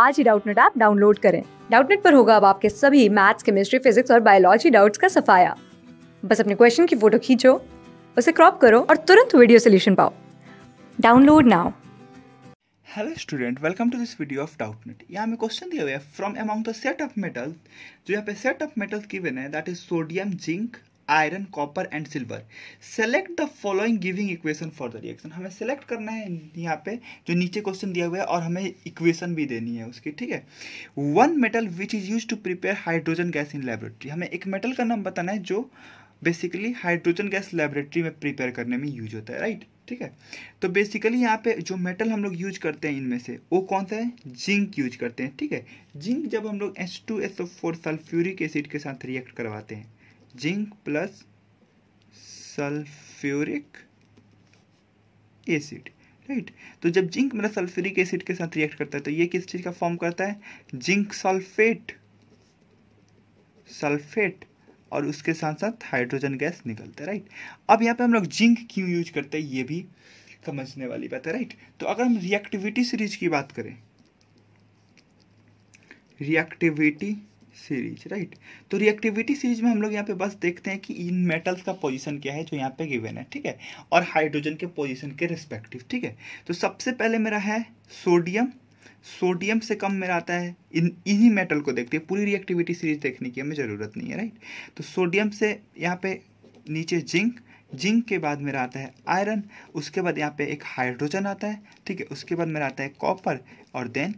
आज ही Doubtnut app download करें डाउटनेट पर होगा अब आपके सभी मैथ्स केमिस्ट्री फिजिक्स और बायोलॉजी डाउट्स का सफाया बस अपने क्वेश्चन की फोटो खींचो उसे क्रॉप करो और तुरंत वीडियो सोल्यूशन पाओ download now hello student welcome to this video of Doubtnut यहाँ हमें क्वेश्चन दिया हुआ है from amongst the set of metal जो यहाँ पे सेट ऑफ मेटल्स गिवन है that is sodium zinc iron copper and silver select the following giving equation for the reaction हमें सेलेक्ट करना है यहाँ पे जो नीचे क्वेश्चन दिया हुआ है और हमें इक्वेशन भी देनी है उसकी ठीक है one metal which is use to prepare hydrogen gas in laboratory हमें एक मेटल का नाम बताना है जो बेसिकली हाइड्रोजन गैस लेबोरेटरी में प्रिपेयर करने में यूज होता है राइट ठीक है तो बेसिकली यहाँ पे जो मेटल हम लोग यूज करते हैं इनमें से वो कौन सा है जिंक यूज करते हैं ठीक है जिंक जब हम लोग S two S four sulphuric acid के साथ रिएक्ट करवाते हैं zinc plus sulphuric acid right तो जब जिंक मतलब सल्फ्यूरिक एसिड के साथ रिएक्ट करता है तो ये किस चीज़ का फॉर्म करता है जिंक सल्फेट सल्फेट और उसके साथ साथ हाइड्रोजन गैस निकलता है राइट अब यहाँ पे हम लोग जिंक क्यों यूज करते हैं ये भी समझने वाली बात है राइट तो अगर हम रिएक्टिविटी सीरीज की बात करें रिएक्टिविटी सीरीज राइट तो रिएक्टिविटी सीरीज में हम लोग यहाँ पे बस देखते हैं कि इन मेटल्स का पोजीशन क्या है जो यहाँ पे गिवन है ठीक है और हाइड्रोजन के पोजीशन के रिस्पेक्टिव ठीक है तो सबसे पहले मेरा है सोडियम सोडियम से कम मेरा आता है इन इन्हीं मेटल को देखते हैं पूरी रिएक्टिविटी सीरीज देखने की हमें ज़रूरत नहीं है राइट तो सोडियम से यहाँ पे नीचे जिंक जिंक के बाद मेरा आता है आयरन उसके बाद यहाँ पे एक हाइड्रोजन आता है ठीक है उसके बाद मेरा आता है कॉपर और देन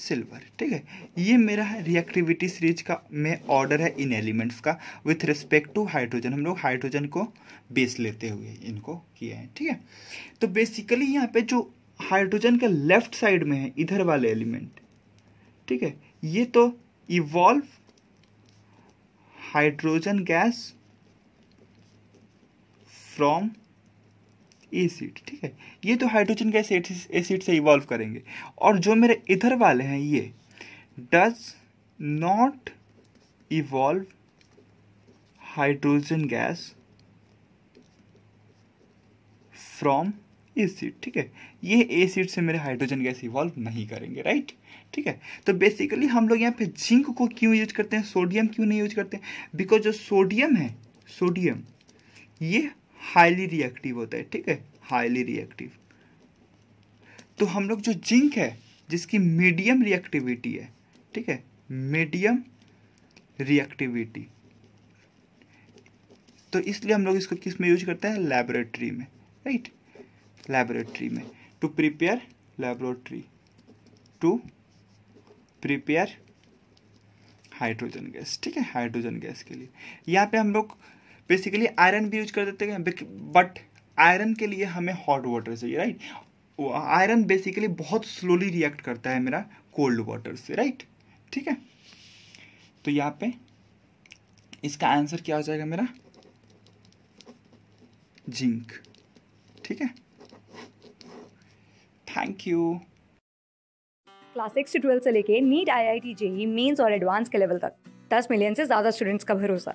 सिल्वर ठीक है ये मेरा है रिएक्टिविटी सीरीज का में ऑर्डर है इन एलिमेंट्स का विथ रिस्पेक्ट टू हाइड्रोजन हम लोग हाइड्रोजन को बेस लेते हुए इनको किया है ठीक है तो बेसिकली यहाँ पे जो हाइड्रोजन के लेफ्ट साइड में है इधर वाले एलिमेंट ठीक है ये तो evolve hydrogen gas from acid ठीक है ये तो हाइड्रोजन गैस एसिड से इवॉल्व करेंगे और जो मेरे इधर वाले हैं ये does not evolve hydrogen gas from acid ठीक है ये एसिड से मेरे हाइड्रोजन गैस इवॉल्व नहीं करेंगे राइट ठीक है तो बेसिकली हम लोग यहाँ पे जिंक को क्यों यूज करते हैं सोडियम क्यों नहीं यूज करते हैं बिकॉज जो सोडियम है सोडियम ये हाईली रिएक्टिव होता है ठीक है हाईली रिएक्टिव तो हम लोग जो जिंक है जिसकी मीडियम रिएक्टिविटी है ठीक है मीडियम रिएक्टिविटी तो इसलिए हम लोग इसको किस में यूज करते हैं लेबोरेटरी में राइट लेबोरेटरी में to prepare laboratory to prepare hydrogen gas ठीक है हाइड्रोजन गैस के लिए यहाँ पे हम लोग बेसिकली आयरन भी यूज कर देते हैं बट आयरन के लिए हमें हॉट वाटर चाहिए राइट आयरन बेसिकली बहुत स्लोली रिएक्ट करता है मेरा कोल्ड वाटर से राइट ठीक है तो यहाँ पे इसका आंसर क्या हो जाएगा मेरा जिंक ठीक है thank you class six twelfth से लेके NEET I I T JEE mains और एडवांस के लेवल तक दस मिलियन से ज़्यादा स्टूडेंट्स का भरोसा